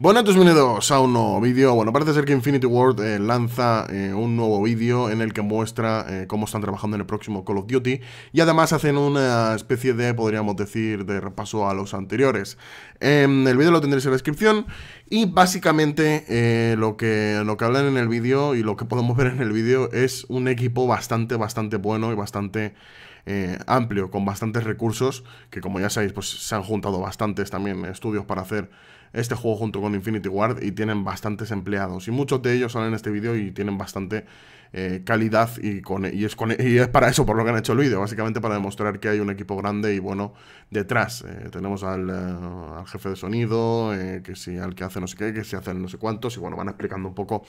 Bueno, entonces bienvenidos a un nuevo vídeo. Bueno, parece ser que Infinity World eh, lanza eh, un nuevo vídeo en el que muestra eh, cómo están trabajando en el próximo Call of Duty y además hacen una especie de, podríamos decir, de repaso a los anteriores. Em, el vídeo lo tendréis en la descripción y básicamente eh, lo, que, lo que hablan en el vídeo y lo que podemos ver en el vídeo es un equipo bastante, bastante bueno y bastante eh, amplio, con bastantes recursos, que como ya sabéis, pues se han juntado bastantes también estudios para hacer este juego junto con Infinity Ward y tienen bastantes empleados. Y muchos de ellos salen en este vídeo y tienen bastante eh, calidad y, con, y, es para eso por lo que han hecho el vídeo, básicamente para demostrar que hay un equipo grande y bueno detrás. tenemos al, al, jefe de sonido, que sí, al que hace no sé qué, que se hacen no sé cuántos, y bueno, van explicando un poco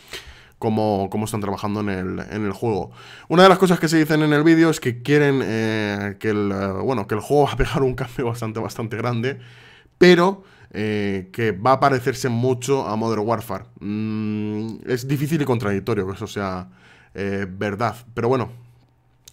Cómo, están trabajando en el, juego. Una de las cosas que se dicen en el vídeo es que quieren eh, que, el, eh, bueno, que el juego va a pegar un cambio bastante, bastante grande, pero eh, que va a parecerse mucho a Modern Warfare. Mm, es difícil y contradictorio que eso sea verdad, pero bueno.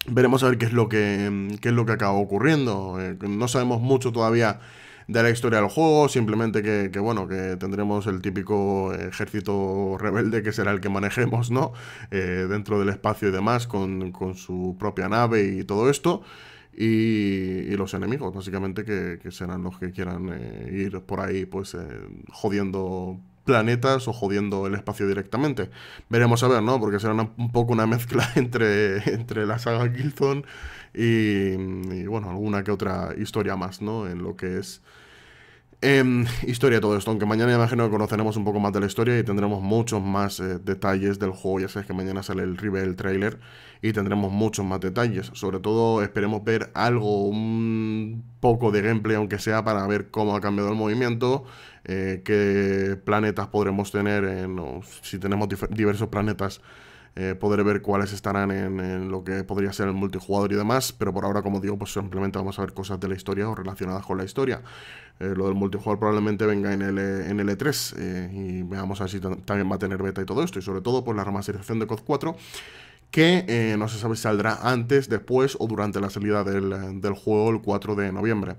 Veremos a ver qué es lo que, qué es lo que acaba ocurriendo. no sabemos mucho todavía de la historia del juego, simplemente que, bueno, que tendremos el típico ejército rebelde que será el que manejemos, ¿no? Eh, dentro del espacio y demás, con, su propia nave y todo esto. Y, los enemigos, básicamente, que, serán los que quieran eh, ir por ahí, pues, eh, jodiendo planetas o jodiendo el espacio directamente. Veremos a ver, ¿no? Porque será un poco una mezcla entre, entre la saga Gilson y, y, bueno, alguna que otra historia más, ¿no? En lo que es Em, historia todo esto, aunque mañana imagino que conoceremos un poco más de la historia y tendremos muchos más eh, detalles del juego. Ya sabes que mañana sale el Rebel trailer y tendremos muchos más detalles. Sobre todo esperemos ver algo, un poco de gameplay, aunque sea para ver cómo ha cambiado el movimiento, eh, qué planetas podremos tener, en, si tenemos diversos planetas eh, Podré ver cuáles estarán en, lo que podría ser el multijugador y demás, pero por ahora, como digo, pues simplemente vamos a ver cosas de la historia o relacionadas con la historia. Eh, lo del multijugador probablemente venga en el, en 3 eh, y veamos a ver si también va a tener beta y todo esto, y sobre todo pues, la remasterización de COD 4 que no se sabe si saldrá antes, después o durante la salida del, juego el 4 de noviembre.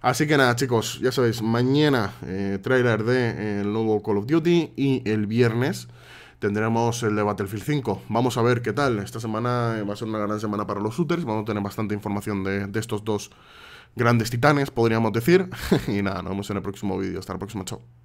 Así que nada, chicos, ya sabéis, mañana trailer del nuevo Call of Duty y el viernes Tendremos el de Battlefield 5. Vamos a ver qué tal. Esta semana eh, va a ser una gran semana para los shooters. Vamos a tener bastante información de, de estos dos grandes titanes, podríamos decir. y nada, nos vemos en el próximo vídeo. Hasta el próximo chao.